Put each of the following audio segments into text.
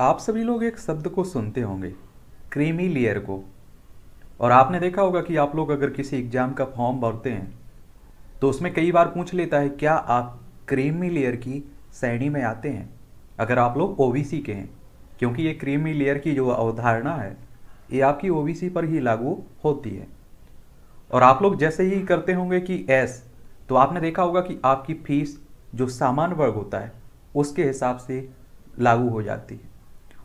आप सभी लोग एक शब्द को सुनते होंगे क्रीमी लेयर को और आपने देखा होगा कि आप लोग अगर किसी एग्जाम का फॉर्म भरते हैं तो उसमें कई बार पूछ लेता है क्या आप क्रीमी लेयर की श्रेणी में आते हैं अगर आप लोग ओबीसी के हैं क्योंकि ये क्रीमी लेयर की जो अवधारणा है ये आपकी ओबीसी पर ही लागू होती है और आप लोग जैसे ही करते होंगे कि एस तो आपने देखा होगा कि आपकी फीस जो सामान्य वर्ग होता है उसके हिसाब से लागू हो जाती है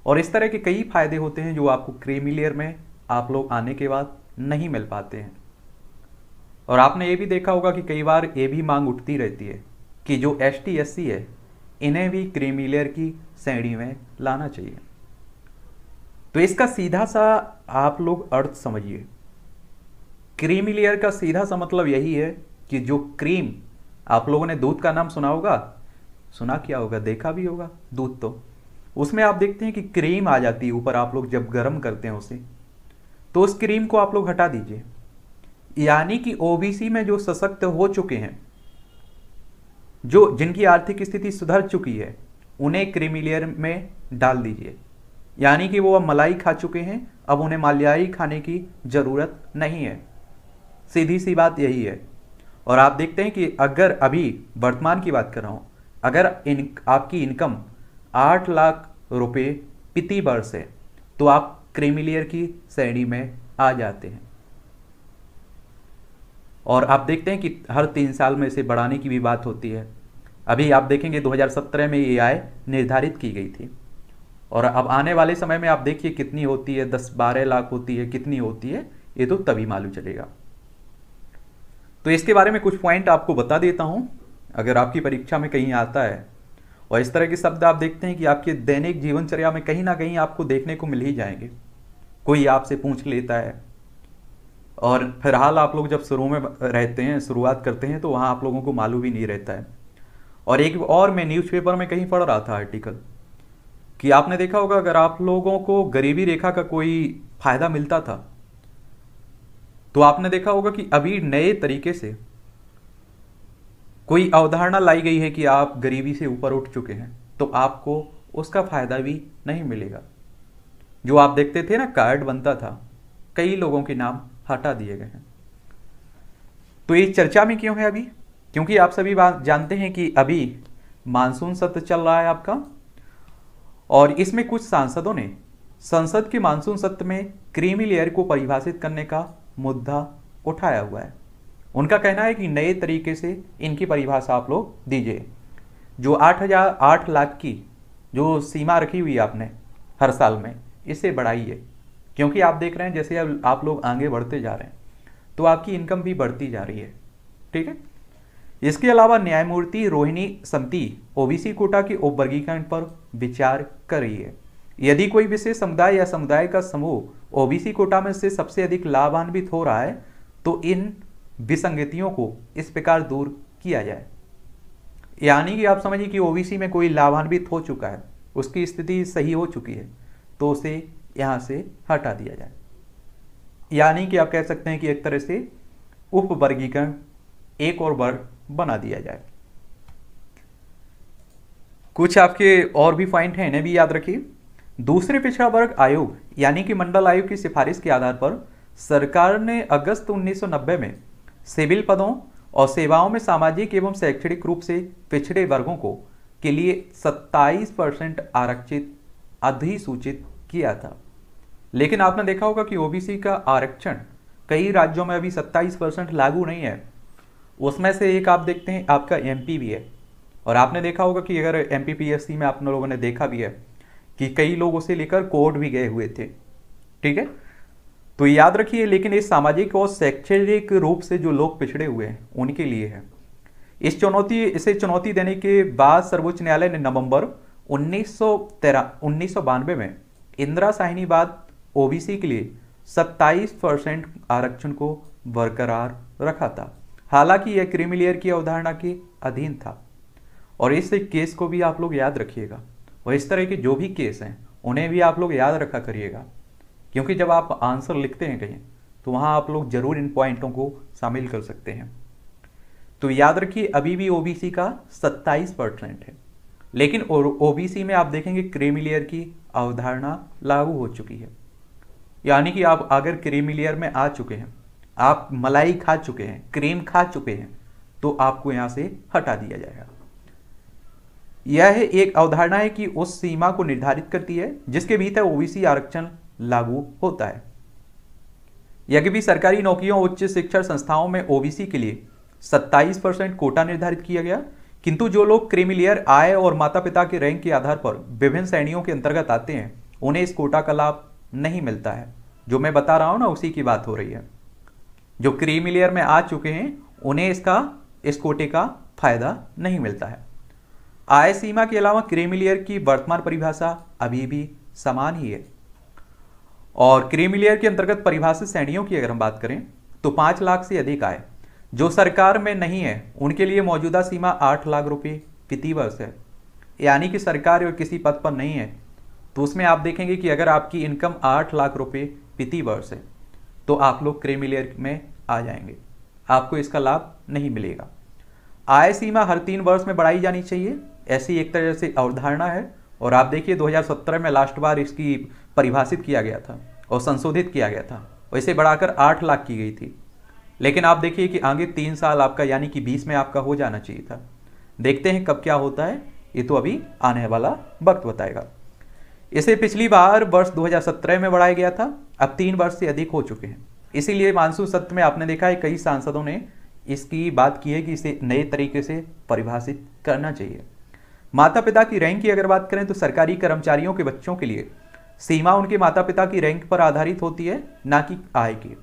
और इस तरह के कई फायदे होते हैं जो आपको क्रीमी लेयर में आप लोग आने के बाद नहीं मिल पाते हैं और आपने ये भी देखा होगा कि कई बार ये भी मांग उठती रहती है कि जो एस टी एस सी है इन्हें भी क्रीमी लेयर की श्रेणी में लाना चाहिए तो इसका सीधा सा आप लोग अर्थ समझिए क्रीमी लेयर का सीधा सा मतलब यही है कि जो क्रीम आप लोगों ने दूध का नाम सुना होगा सुना क्या होगा देखा भी होगा दूध तो उसमें आप देखते हैं कि क्रीम आ जाती है ऊपर आप लोग जब गर्म करते हैं उसे तो उस क्रीम को आप लोग हटा दीजिए यानी कि ओबीसी में जो सशक्त हो चुके हैं जो जिनकी आर्थिक स्थिति सुधर चुकी है उन्हें क्रीमिलियर में डाल दीजिए यानी कि वो अब मलाई खा चुके हैं अब उन्हें मलयाई खाने की ज़रूरत नहीं है सीधी सी बात यही है और आप देखते हैं कि अगर अभी वर्तमान की बात कर रहा हूँ अगर इन आपकी इनकम आठ लाख रुपए प्रति वर्ष है तो आप क्रेमिलियर की श्रेणी में आ जाते हैं और आप देखते हैं कि हर तीन साल में इसे बढ़ाने की भी बात होती है अभी आप देखेंगे 2017 में ये आय निर्धारित की गई थी और अब आने वाले समय में आप देखिए कितनी होती है दस बारह लाख होती है कितनी होती है ये तो तभी मालूम चलेगा तो इसके बारे में कुछ पॉइंट आपको बता देता हूं अगर आपकी परीक्षा में कहीं आता है और इस तरह के शब्द आप देखते हैं कि आपके दैनिक जीवनचर्या में कहीं ना कहीं आपको देखने को मिल ही जाएंगे कोई आपसे पूछ लेता है और फिलहाल आप लोग जब शुरू में रहते हैं शुरुआत करते हैं तो वहाँ आप लोगों को मालूम ही नहीं रहता है और एक और मैं न्यूज़पेपर में कहीं पढ़ रहा था आर्टिकल कि आपने देखा होगा अगर आप लोगों को गरीबी रेखा का कोई फ़ायदा मिलता था तो आपने देखा होगा कि अभी नए तरीके से कोई अवधारणा लाई गई है कि आप गरीबी से ऊपर उठ चुके हैं तो आपको उसका फायदा भी नहीं मिलेगा जो आप देखते थे ना कार्ड बनता था कई लोगों के नाम हटा दिए गए हैं तो ये चर्चा में क्यों है अभी क्योंकि आप सभी जानते हैं कि अभी मानसून सत्र चल रहा है आपका और इसमें कुछ सांसदों ने संसद के मानसून सत्र में क्रीमी लेयर को परिभाषित करने का मुद्दा उठाया हुआ है उनका कहना है कि नए तरीके से इनकी परिभाषा आप लोग दीजिए जो आठ हजार आठ लाख की जो सीमा रखी हुई आपने हर साल में इसे बढ़ाइए क्योंकि आप देख रहे हैं जैसे अब आप लोग आगे बढ़ते जा रहे हैं तो आपकी इनकम भी बढ़ती जा रही है ठीक है इसके अलावा न्यायमूर्ति रोहिणी समिति ओबीसी कोटा के उपवर्गीकरण पर विचार कर रही है यदि कोई विशेष समुदाय या समुदाय का समूह ओबीसी कोटा में से सबसे अधिक लाभान्वित हो रहा है तो इन विसंगतियों को इस प्रकार दूर किया जाए यानी कि आप समझिए कि ओबीसी में कोई लाभान्वित हो चुका है उसकी स्थिति सही हो चुकी है तो उसे यहाँ से हटा दिया जाए यानी कि आप कह सकते हैं कि एक तरह से उपवर्गीकरण एक और वर्ग बना दिया जाए कुछ आपके और भी पॉइंट हैं इन्हें भी याद रखिए दूसरे पिछड़ा वर्ग आयोग यानी कि मंडल आयोग की सिफारिश के आधार पर सरकार ने अगस्त 1990 में सिविल पदों और सेवाओं में सामाजिक एवं शैक्षणिक रूप से पिछड़े वर्गों को के लिए 27 परसेंट आरक्षित अधिसूचित किया था लेकिन आपने देखा होगा कि ओबीसी का आरक्षण कई राज्यों में अभी 27 परसेंट लागू नहीं है उसमें से एक आप देखते हैं आपका एम भी है और आपने देखा होगा कि अगर एम में आप लोगों ने देखा भी है कि कई लोग उसे लेकर कोर्ट भी गए हुए थे ठीक है तो याद रखिए लेकिन इस सामाजिक और शैक्षणिक रूप से जो लोग पिछड़े हुए हैं उनके लिए है इस चुनौती इसे चुनौती देने के बाद सर्वोच्च न्यायालय ने नवंबर उन्नीस उन्नीस में इंदिरा साहिनी बाद ओबीसी के लिए 27 परसेंट आरक्षण को बरकरार रखा था हालांकि यह क्रिमिलियर की अवधारणा के अधीन था और इस केस को भी आप लोग याद रखिएगा और इस तरह के जो भी केस हैं उन्हें भी आप लोग याद रखा करिएगा क्योंकि जब आप आंसर लिखते हैं कहीं तो वहाँ आप लोग ज़रूर इन पॉइंटों को शामिल कर सकते हैं तो याद रखिए अभी भी ओबीसी का 27 परसेंट है लेकिन ओबीसी में आप देखेंगे क्रीमिलियर की अवधारणा लागू हो चुकी है यानी कि आप अगर क्रीमिलियर में आ चुके हैं आप मलाई खा चुके हैं क्रीम खा चुके हैं तो आपको यहाँ से हटा दिया जाएगा यह एक अवधारणा है कि उस सीमा को निर्धारित करती है जिसके भीतर ओबीसी आरक्षण लागू होता है यद्यपि सरकारी नौकरियों उच्च शिक्षा संस्थाओं में ओबीसी के लिए 27 परसेंट कोटा निर्धारित किया गया किंतु जो लोग क्रीमिलियर आय और माता पिता के रैंक के आधार पर विभिन्न श्रेणियों के अंतर्गत आते हैं उन्हें इस कोटा का लाभ नहीं मिलता है जो मैं बता रहा हूं ना उसी की बात हो रही है जो क्रीमिलियर में आ चुके हैं उन्हें इसका इस कोटे का फायदा नहीं मिलता है आय सीमा के अलावा क्रीमिलियर की वर्तमान परिभाषा अभी भी समान ही है और क्रीमी लेयर के अंतर्गत परिभाषित श्रेणियों की अगर हम बात करें तो पाँच लाख से अधिक आय जो सरकार में नहीं है उनके लिए मौजूदा सीमा आठ लाख रुपये प्रति वर्ष है यानी कि सरकार और किसी पद पर नहीं है तो उसमें आप देखेंगे कि अगर आपकी इनकम आठ लाख रुपये प्रति वर्ष है तो आप लोग क्रीमी लेयर में आ जाएंगे आपको इसका लाभ नहीं मिलेगा आय सीमा हर तीन वर्ष में बढ़ाई जानी चाहिए ऐसी एक तरह से अवधारणा है और आप देखिए 2017 में लास्ट बार इसकी परिभाषित किया गया था और संशोधित किया गया था वैसे बढ़ाकर आठ लाख की गई थी लेकिन आप देखिए कि आगे तीन साल आपका यानी कि बीस में आपका हो जाना चाहिए था देखते हैं कब क्या होता है ये तो अभी आने वाला वक्त बताएगा इसे पिछली बार वर्ष 2017 में बढ़ाया गया था अब तीन वर्ष से अधिक हो चुके हैं इसीलिए मानसून सत्र में आपने देखा है कई सांसदों ने इसकी बात की है कि इसे नए तरीके से परिभाषित करना चाहिए माता पिता की रैंक की अगर बात करें तो सरकारी कर्मचारियों के बच्चों के लिए सीमा उनके माता पिता की रैंक पर आधारित होती है ना कि आय की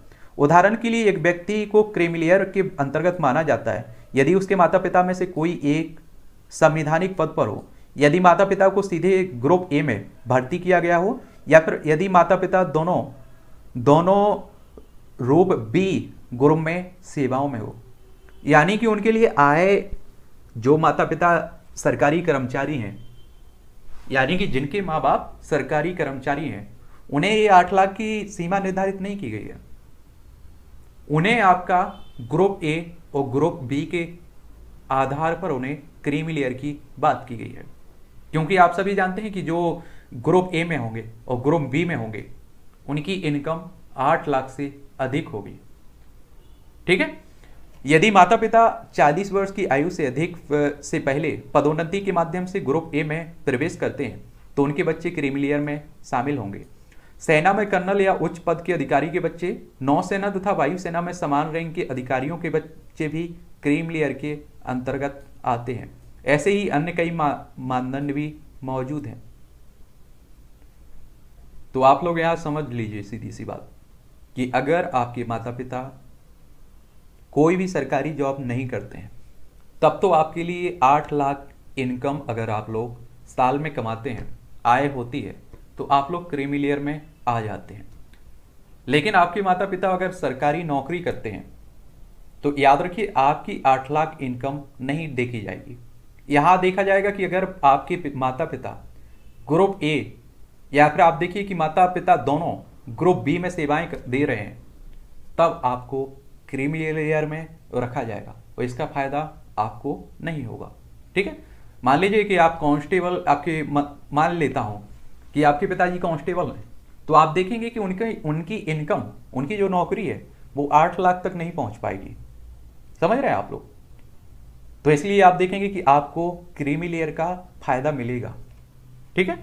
उदाहरण के लिए एक व्यक्ति को क्रेमिलियर के अंतर्गत माना जाता है यदि उसके माता पिता में से कोई एक संविधानिक पद पर हो यदि माता पिता को सीधे ग्रुप ए में भर्ती किया गया हो या फिर यदि माता पिता दोनों दोनों रूप बी ग्रुप में सेवाओं में हो यानी कि उनके लिए आय जो माता पिता सरकारी कर्मचारी हैं यानी कि जिनके माँ बाप सरकारी कर्मचारी हैं उन्हें ये आठ लाख की सीमा निर्धारित नहीं की गई है उन्हें आपका ग्रुप ए और ग्रुप बी के आधार पर उन्हें क्रीमी लेयर की बात की गई है क्योंकि आप सभी जानते हैं कि जो ग्रुप ए में होंगे और ग्रुप बी में होंगे उनकी इनकम आठ लाख से अधिक होगी ठीक है यदि माता पिता 40 वर्ष की आयु से अधिक से पहले पदोन्नति के माध्यम से ग्रुप ए में प्रवेश करते हैं तो उनके बच्चे क्रीमिलियर में शामिल होंगे सेना में कर्नल या उच्च पद के अधिकारी के बच्चे नौसेना तथा वायुसेना में समान रैंक के अधिकारियों के बच्चे भी क्रीम लेयर के अंतर्गत आते हैं ऐसे ही अन्य कई मानदंड भी मौजूद हैं तो आप लोग यहां समझ लीजिए सीधी सी बात कि अगर आपके माता पिता कोई भी सरकारी जॉब नहीं करते हैं तब तो आपके लिए आठ लाख इनकम अगर आप लोग साल में कमाते हैं आय होती है तो आप लोग क्रीमिलियर में आ जाते हैं लेकिन आपके माता पिता अगर सरकारी नौकरी करते हैं तो याद रखिए आपकी आठ लाख इनकम नहीं देखी जाएगी यहाँ देखा जाएगा कि अगर आपके माता पिता ग्रुप ए या फिर आप देखिए कि माता पिता दोनों ग्रुप बी में सेवाएं दे रहे हैं तब आपको क्रीमी लेयर में रखा जाएगा और इसका फायदा आपको नहीं होगा ठीक है मान लीजिए कि आप कांस्टेबल आपके मान लेता हूं कि आपके पिताजी कांस्टेबल हैं तो आप देखेंगे कि उनके उनकी इनकम उनकी जो नौकरी है वो आठ लाख तक नहीं पहुंच पाएगी समझ रहे हैं आप लोग तो इसलिए आप देखेंगे कि आपको क्रीमी लेयर का फायदा मिलेगा ठीक है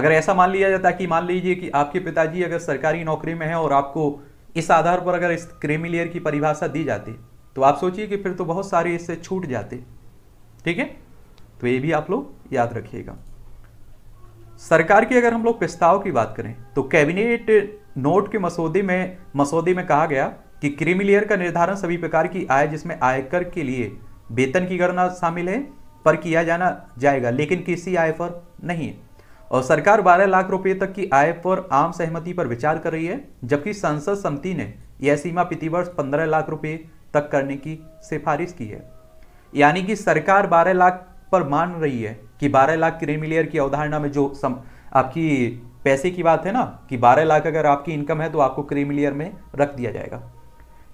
अगर ऐसा मान लिया जाता कि मान लीजिए कि आपके पिताजी अगर सरकारी नौकरी में है और आपको इस आधार पर अगर इस क्रीमी लेयर की परिभाषा दी जाती तो आप सोचिए कि फिर तो बहुत सारे इससे छूट जाते ठीक है तो ये भी आप लोग याद रखिएगा सरकार की अगर हम लोग प्रस्ताव की बात करें तो कैबिनेट नोट के मसौदे में मसौदे में कहा गया कि क्रीमी लेयर का निर्धारण सभी प्रकार की आय जिसमें आयकर के लिए वेतन की गणना शामिल है पर किया जाना जाएगा लेकिन किसी आय पर नहीं है और सरकार 12 लाख रुपए तक की आय पर आम सहमति पर विचार कर रही है जबकि संसद समिति ने यह सीमा प्रतिवर्ष 15 लाख रुपए तक करने की सिफारिश की है यानी कि सरकार 12 लाख पर मान रही है कि 12 लाख क्रीमिलियर की अवधारणा में जो सम, आपकी पैसे की बात है ना कि 12 लाख अगर आपकी इनकम है तो आपको क्रीमिलियर में रख दिया जाएगा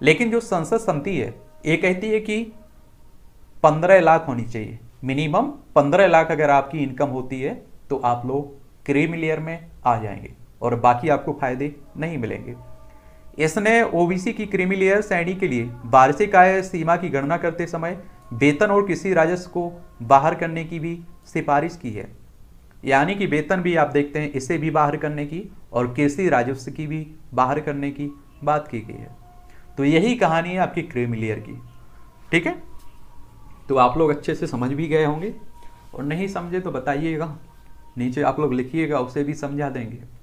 लेकिन जो संसद समिति है ये कहती है कि पंद्रह लाख होनी चाहिए मिनिमम पंद्रह लाख अगर आपकी इनकम होती है तो आप लोग क्रीम लेयर में आ जाएंगे और बाकी आपको फायदे नहीं मिलेंगे इसने ओबीसी की क्रीमी लेयर श्रेणी के लिए वार्षिक आय सीमा की गणना करते समय वेतन और किसी राजस्व को बाहर करने की भी सिफारिश की है यानी कि वेतन भी आप देखते हैं इसे भी बाहर करने की और कृषि राजस्व की भी बाहर करने की बात की गई है तो यही कहानी है आपकी क्रीमी लेयर की ठीक है तो आप लोग अच्छे से समझ भी गए होंगे और नहीं समझे तो बताइएगा नीचे आप लोग लिखिएगा उसे भी समझा देंगे